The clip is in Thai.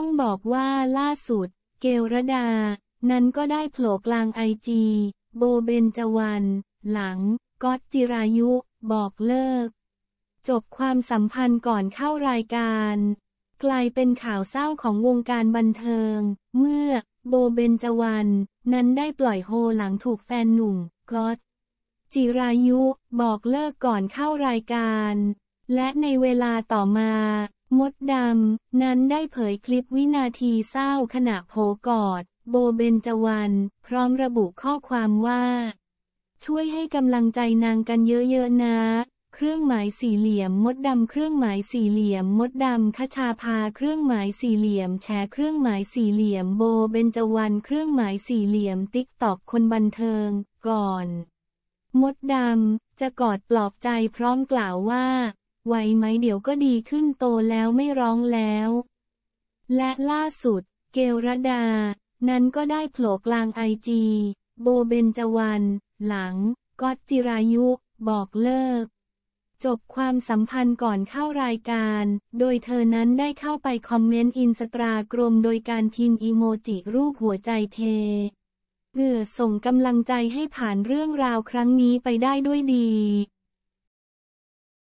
ต้องบอกว่าล่าสุด เกลรดา นั้นก็ได้โผล่กลางไอจีโบเบนจวันหลังก๊อจิรายุ บอกเลิก จบความสัมพันธ์ก่อนเข้ารายการกลายเป็นข่าวเศร้าของวงการบันเทิง เมื่อ โบเบนจวันนั้นได้ปล่อยโฮหลังถูกแฟนหนุ่มก๊อจิรายุ บอกเลิกก่อนเข้ารายการ และในเวลาต่อมามดดำ นั้นได้เผยคลิปวินาทีเศร้าขณะโผกอด โบเบนจวันพร้อมระบุข้อความว่า ช่วยให้กำลังใจนางกันเยอะ ๆนะ เครื่องหมายสี่เหลี่ยม มดดำเครื่องหมายสี่เหลี่ยม มดดำคชาพาเครื่องหมายสี่เหลี่ยม แชร์เครื่องหมายสี่เหลี่ยม โบเบนจวันเครื่องหมายสี่เหลี่ยม ติ๊กตอกคนบันเทิงก่อน มดดำ จะกอดปลอบใจพร้อมกล่าวว่าไวไหมเดี๋ยวก็ดีขึ้นโตแล้วไม่ร้องแล้ว และล่าสุด เกลรดานั้นก็ได้โผล่กลางไอจีโบเบนจวัน หลังก็จิรายุ บอกเลิก จบความสัมพันธ์ก่อนเข้ารายการ โดยเธอนั้นได้เข้าไปคอมเมนต์ อินสตาแกรมโดยการพิมพ์อีโมจิรูปหัวใจเทเพื่อส่งกำลังใจให้ผ่านเรื่องราวครั้งนี้ไปได้ด้วยดี